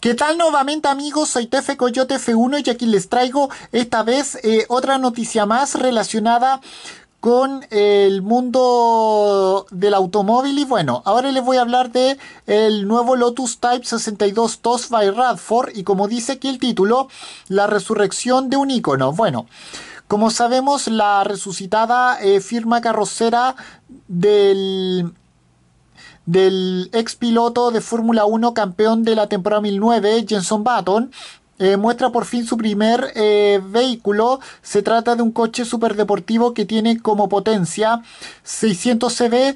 ¿Qué tal nuevamente amigos? Soy Tefe Coyote F1 y aquí les traigo esta vez eh, otra noticia más relacionada con el mundo del automóvil y bueno, ahora les voy a hablar de el nuevo Lotus Type 62 TOS by Radford y como dice aquí el título, la resurrección de un icono. Bueno, como sabemos la resucitada eh, firma carrocera del del ex piloto de Fórmula 1 campeón de la temporada 2009, Jenson Button, eh, muestra por fin su primer eh, vehículo. Se trata de un coche superdeportivo que tiene como potencia 600 CV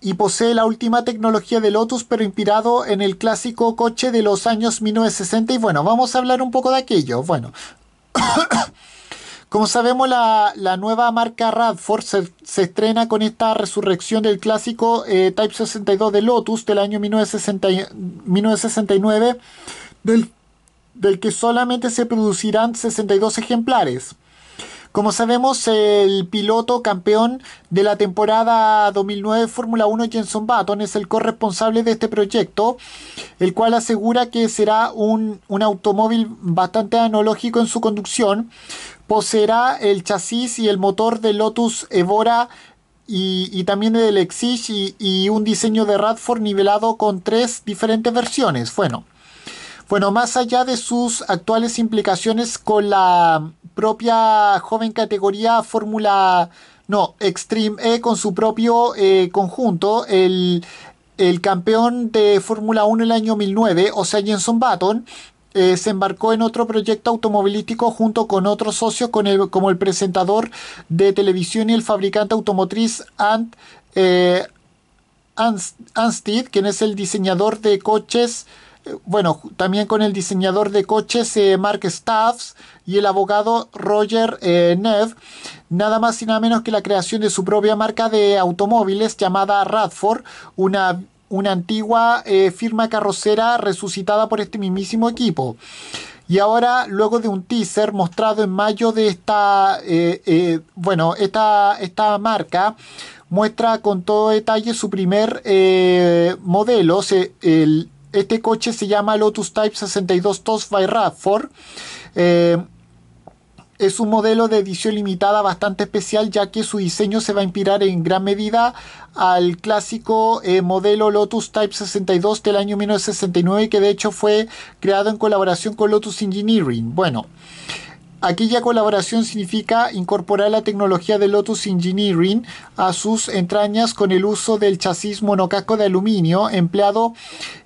y posee la última tecnología de Lotus, pero inspirado en el clásico coche de los años 1960. Y bueno, vamos a hablar un poco de aquello. Bueno. Como sabemos, la, nueva marca Radford se, estrena con esta resurrección del clásico eh, Type 62 de Lotus del año 1969, del, que solamente se producirán 62 ejemplares. Como sabemos, el piloto campeón de la temporada 2009 Fórmula 1, Jenson Button, es el corresponsable de este proyecto, el cual asegura que será un, un, automóvil bastante analógico en su conducción, poseerá el chasis y el motor de Lotus Evora y, también del Exige y, un diseño de Radford nivelado con tres diferentes versiones. Bueno, bueno, más allá de sus actuales implicaciones con la propia joven categoría Fórmula, no, Extreme E con su propio eh, conjunto, el, campeón de Fórmula 1 el año 2009, o sea, Jenson Button, eh, se embarcó en otro proyecto automovilístico junto con otros socios con como el presentador de televisión y el fabricante automotriz Ant, eh, Anstead, quien es el diseñador de coches eh, bueno, también con el diseñador de coches Mark Staffs y el abogado Roger Neff. nada más y nada menos que la creación de su propia marca de automóviles llamada Radford, una una antigua eh, firma carrocera resucitada por este mismísimo equipo. Y ahora, luego de un teaser mostrado en mayo de esta, eh, eh, bueno, esta, esta marca, muestra con todo detalle su primer modelo. Se, el, este coche se llama Lotus Type 62 TOS by Radford. Es un modelo de edición limitada bastante especial ya que su diseño se va a inspirar en gran medida al clásico eh, modelo Lotus Type 62 del año 1969 que de hecho fue creado en colaboración con Lotus Engineering. Bueno, aquella colaboración significa incorporar la tecnología de Lotus Engineering a sus entrañas con el uso del chasis monocasco de aluminio empleado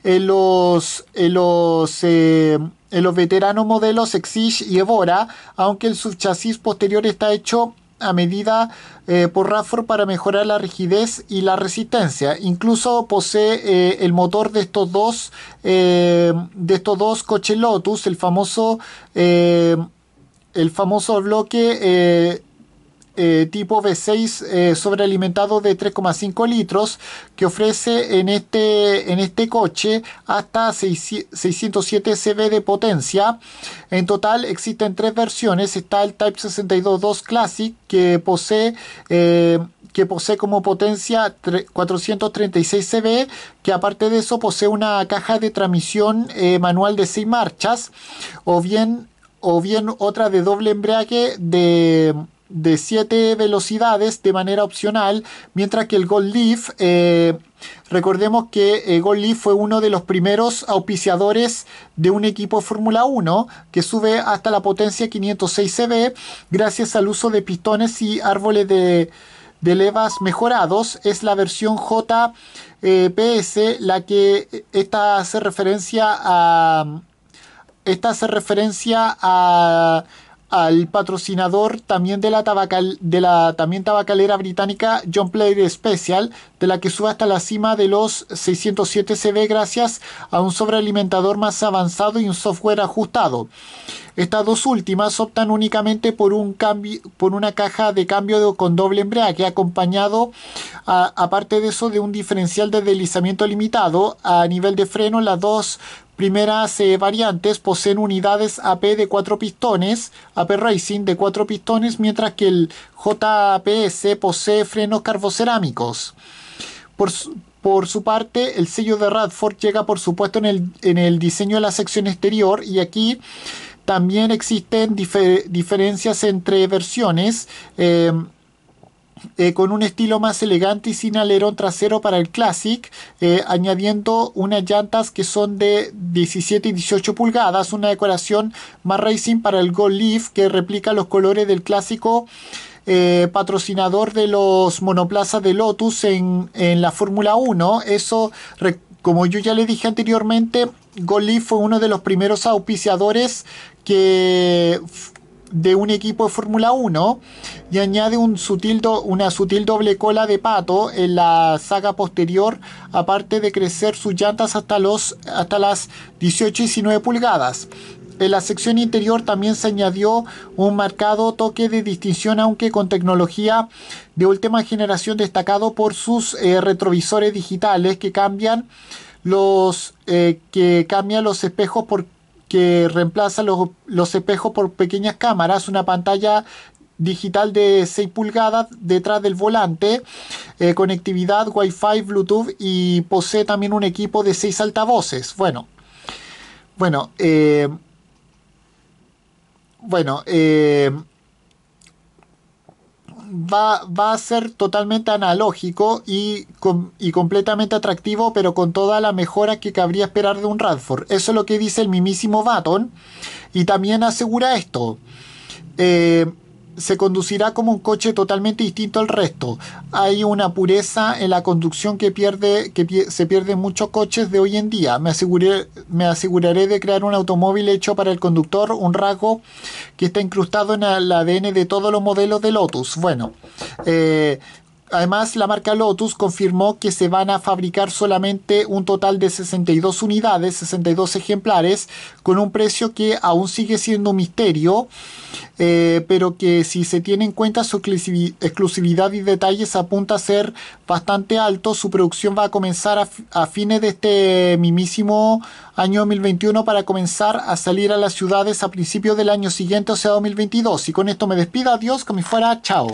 en los... los eh, en los veteranos modelos Exige y Evora, aunque el subchasis posterior está hecho a medida eh, por Rafford para mejorar la rigidez y la resistencia. Incluso posee eh, el motor de estos dos eh, de estos dos coches Lotus, el famoso el famoso bloque eh, tipo V6 eh, sobrealimentado de 3,5 litros que ofrece en este, en este coche hasta 607 CV de potencia. En total existen tres versiones. Está el Type 62.2 Classic que posee... Eh, que posee como potencia 436 CV, que aparte de eso posee una caja de transmisión manual de 6 marchas, o bien, o bien otra de doble embrague de de 7 velocidades de manera opcional, mientras que el Gold Leaf, eh, recordemos que eh, Gold Leaf fue uno de los primeros auspiciadores de un equipo Fórmula 1 que sube hasta la potencia 506 CB gracias al uso de pistones y árboles de, de levas mejorados. Es la versión JPS la que eh, esta hace referencia a... Esta hace referencia a al patrocinador también de la, tabacal, de la también tabacalera británica John Player Special, de la que sube hasta la cima de los 607 CB gracias a un sobrealimentador más avanzado y un software ajustado. Estas dos últimas optan únicamente por, un por una caja de cambio con doble embrague, acompañado, aparte de eso, de un diferencial de deslizamiento limitado. A nivel de freno, las dos primeras eh, variantes poseen unidades AP de 4 pistones, AP Racing de 4 pistones, mientras que el JPS posee frenos carbocerámicos. Por su, parte, el sello de Radford llega por supuesto en el, diseño de la sección exterior y aquí también existen diferencias entre versiones. Eh, eh, con un estilo más elegante y sin alerón trasero para el Classic, eh, añadiendo unas llantas que son de 17 y 18 pulgadas, una decoración más racing para el Gold Leaf que replica los colores del clásico. Eh, patrocinador de los monoplazas de Lotus en, en la Fórmula 1. Eso, como yo ya le dije anteriormente, Gold Leaf fue uno de los primeros auspiciadores que de un equipo de Fórmula 1 y añade un una sutil doble cola de pato en la saga posterior, aparte de crecer sus llantas hasta, hasta las 18 y 19 pulgadas. En la sección interior también se añadió un marcado toque de distinción, aunque con tecnología de última generación destacado por sus eh, retrovisores digitales que cambian los eh, que cambian los espejos por que reemplaza los, espejos por pequeñas cámaras, una pantalla digital de 6 pulgadas detrás del volante, eh, conectividad Wi-Fi, Bluetooth y posee también un equipo de 6 altavoces. Bueno, bueno, eh, bueno, eh, va, a ser totalmente analógico y, completamente atractivo, pero con toda la mejora que cabría esperar de un Radford. Eso es lo que dice el mimísimo Baton. Y también asegura esto. Eh, se conducirá como un coche totalmente distinto al resto. Hay una pureza en la conducción que, pierde, que se pierden muchos coches de hoy en día. Me, me aseguraré de crear un automóvil hecho para el conductor, un rasgo que está incrustado en el ADN de todos los modelos de Lotus. Bueno, eh, Además, la marca Lotus confirmó que se van a fabricar solamente un total de 62 unidades, 62 ejemplares, con un precio que aún sigue siendo un misterio, eh, pero que si se tiene en cuenta su exclusividad y detalles apunta a ser bastante alto. Su producción va a comenzar a, fines de este mismísimo año 2021 para comenzar a salir a las ciudades a principios del año siguiente, o sea 2022. Y con esto me despido, adiós, que me fuera, chao.